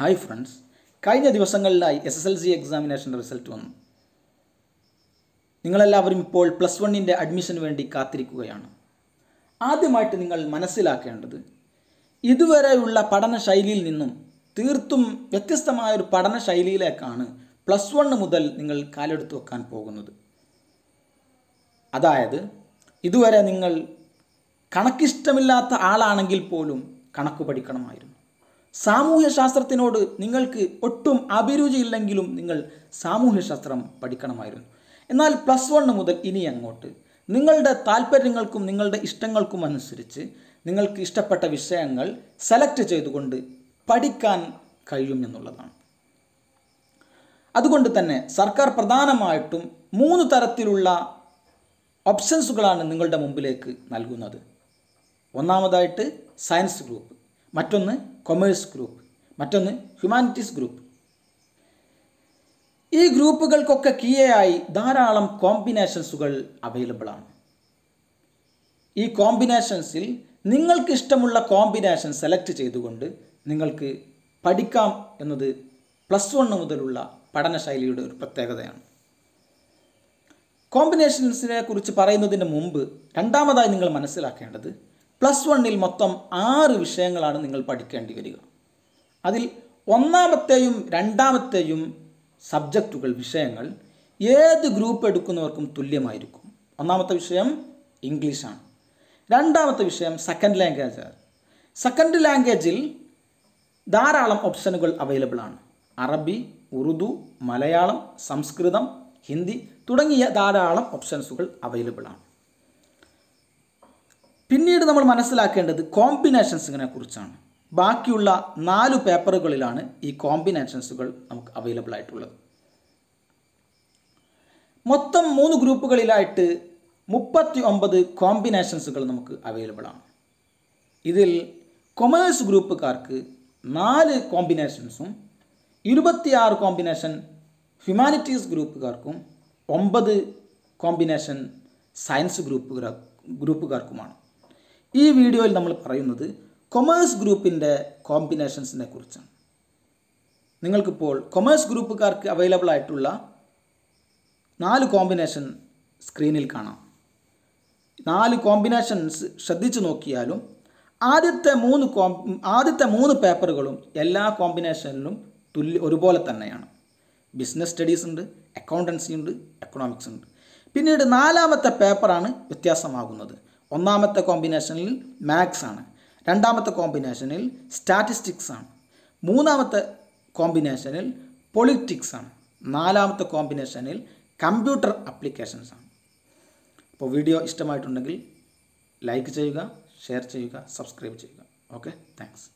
hi friends കഴിഞ്ഞ ദിവസങ്ങളിലായി S S L C എക്സാമിനേഷൻ്റെ റിസൾട്ട് വന്നു നിങ്ങളെല്ലാവരും ഇപ്പോൾ പ്ലസ് വണ്ണിൻ്റെ അഡ്മിഷന് വേണ്ടി കാത്തിരിക്കുകയാണ് ആദ്യമായിട്ട് നിങ്ങൾ മനസ്സിലാക്കേണ്ടത് ഇതുവരെയുള്ള പഠന ശൈലിയിൽ നിന്നും തീർത്തും വ്യത്യസ്തമായൊരു പഠന ശൈലിയിലേക്കാണ് പ്ലസ് വണ്ണ് മുതൽ നിങ്ങൾ കാലെടുത്ത് വെക്കാൻ പോകുന്നത് അതായത് ഇതുവരെ നിങ്ങൾ കണക്കിഷ്ടമില്ലാത്ത ആളാണെങ്കിൽ പോലും കണക്ക് പഠിക്കണമായിരുന്നു സാമൂഹ്യശാസ്ത്രത്തിനോട് നിങ്ങൾക്ക് ഒട്ടും അഭിരുചിയില്ലെങ്കിലും നിങ്ങൾ സാമൂഹ്യശാസ്ത്രം പഠിക്കണമായിരുന്നു എന്നാൽ പ്ലസ് വൺ മുതൽ ഇനി അങ്ങോട്ട് നിങ്ങളുടെ താല്പര്യങ്ങൾക്കും നിങ്ങളുടെ ഇഷ്ടങ്ങൾക്കും അനുസരിച്ച് നിങ്ങൾക്ക് ഇഷ്ടപ്പെട്ട വിഷയങ്ങൾ സെലക്ട് ചെയ്തുകൊണ്ട് പഠിക്കാൻ കഴിയും എന്നുള്ളതാണ് അതുകൊണ്ട് തന്നെ സർക്കാർ പ്രധാനമായിട്ടും മൂന്ന് തരത്തിലുള്ള ഓപ്ഷൻസുകളാണ് നിങ്ങളുടെ മുമ്പിലേക്ക് നൽകുന്നത് ഒന്നാമതായിട്ട് സയൻസ് ഗ്രൂപ്പ് മറ്റൊന്ന് കൊമേഴ്സ് ഗ്രൂപ്പ് മറ്റൊന്ന് ഹ്യൂമാനിറ്റീസ് ഗ്രൂപ്പ് ഈ ഗ്രൂപ്പുകൾക്കൊക്കെ കീയായി ധാരാളം കോമ്പിനേഷൻസുകൾ അവൈലബിൾ ആണ് ഈ കോമ്പിനേഷൻസിൽ നിങ്ങൾക്ക് ഇഷ്ടമുള്ള കോമ്പിനേഷൻ സെലക്ട് ചെയ്തുകൊണ്ട് നിങ്ങൾക്ക് പഠിക്കാം എന്നത് പ്ലസ് വൺ മുതലുള്ള പഠനശൈലിയുടെ ഒരു പ്രത്യേകതയാണ് കോമ്പിനേഷൻസിനെ കുറിച്ച് പറയുന്നതിന് മുമ്പ് രണ്ടാമതായി നിങ്ങൾ മനസ്സിലാക്കേണ്ടത് പ്ലസ് വണ്ണിൽ മൊത്തം ആറ് വിഷയങ്ങളാണ് നിങ്ങൾ പഠിക്കേണ്ടി വരിക അതിൽ ഒന്നാമത്തെയും രണ്ടാമത്തെയും സബ്ജക്റ്റുകൾ വിഷയങ്ങൾ ഏത് ഗ്രൂപ്പ് എടുക്കുന്നവർക്കും തുല്യമായിരിക്കും ഒന്നാമത്തെ വിഷയം ഇംഗ്ലീഷാണ് രണ്ടാമത്തെ വിഷയം സെക്കൻഡ് ലാംഗ്വേജ് സെക്കൻഡ് ലാംഗ്വേജിൽ ധാരാളം ഓപ്ഷനുകൾ അവൈലബിൾ ആണ് അറബി ഉറുദു മലയാളം സംസ്കൃതം ഹിന്ദി തുടങ്ങിയ ധാരാളം ഓപ്ഷൻസുകൾ അവൈലബിൾ ആണ് പിന്നീട് നമ്മൾ മനസ്സിലാക്കേണ്ടത് കോമ്പിനേഷൻസിനെ കുറിച്ചാണ് ബാക്കിയുള്ള നാല് പേപ്പറുകളിലാണ് ഈ കോമ്പിനേഷൻസുകൾ നമുക്ക് അവൈലബിൾ ആയിട്ടുള്ളത് മൊത്തം മൂന്ന് ഗ്രൂപ്പുകളിലായിട്ട് മുപ്പത്തി ഒമ്പത് കോമ്പിനേഷൻസുകൾ നമുക്ക് അവൈലബിൾ ആണ് ഇതിൽ കൊമേഴ്സ് ഗ്രൂപ്പുകാർക്ക് നാല് കോമ്പിനേഷൻസും ഇരുപത്തിയാറ് കോമ്പിനേഷൻ ഹ്യൂമാനിറ്റീസ് ഗ്രൂപ്പുകാർക്കും ഒമ്പത് കോമ്പിനേഷൻ സയൻസ് ഗ്രൂപ്പുകാർ ഗ്രൂപ്പുകാർക്കുമാണ് ഈ വീഡിയോയിൽ നമ്മൾ പറയുന്നത് കൊമേഴ്സ് ഗ്രൂപ്പിൻ്റെ കോമ്പിനേഷൻസിനെ കുറിച്ചാണ് നിങ്ങൾക്കിപ്പോൾ കൊമേഴ്സ് ഗ്രൂപ്പുകാർക്ക് അവൈലബിൾ ആയിട്ടുള്ള നാല് കോമ്പിനേഷൻ സ്ക്രീനിൽ കാണാം നാല് കോമ്പിനേഷൻസ് ശ്രദ്ധിച്ചു നോക്കിയാലും ആദ്യത്തെ മൂന്ന് കോം ആദ്യത്തെ മൂന്ന് പേപ്പറുകളും എല്ലാ കോമ്പിനേഷനിലും തുല്യ ഒരുപോലെ തന്നെയാണ് ബിസിനസ് സ്റ്റഡീസ് ഉണ്ട് അക്കൗണ്ടൻസി ഉണ്ട് എക്കണോമിക്സ് ഉണ്ട് പിന്നീട് നാലാമത്തെ പേപ്പറാണ് വ്യത്യാസമാകുന്നത് ഒന്നാമത്തെ കോമ്പിനേഷനിൽ മാത്സ് ആണ് രണ്ടാമത്തെ കോമ്പിനേഷനിൽ സ്റ്റാറ്റിസ്റ്റിക്സ് ആണ് മൂന്നാമത്തെ കോമ്പിനേഷനിൽ പൊളിറ്റിക്സ് ആണ് നാലാമത്തെ കോമ്പിനേഷനിൽ കമ്പ്യൂട്ടർ അപ്ലിക്കേഷൻസ് ആണ് അപ്പോൾ വീഡിയോ ഇഷ്ടമായിട്ടുണ്ടെങ്കിൽ ലൈക്ക് ചെയ്യുക ഷെയർ ചെയ്യുക സബ്സ്ക്രൈബ് ചെയ്യുക ഓക്കെ താങ്ക്സ്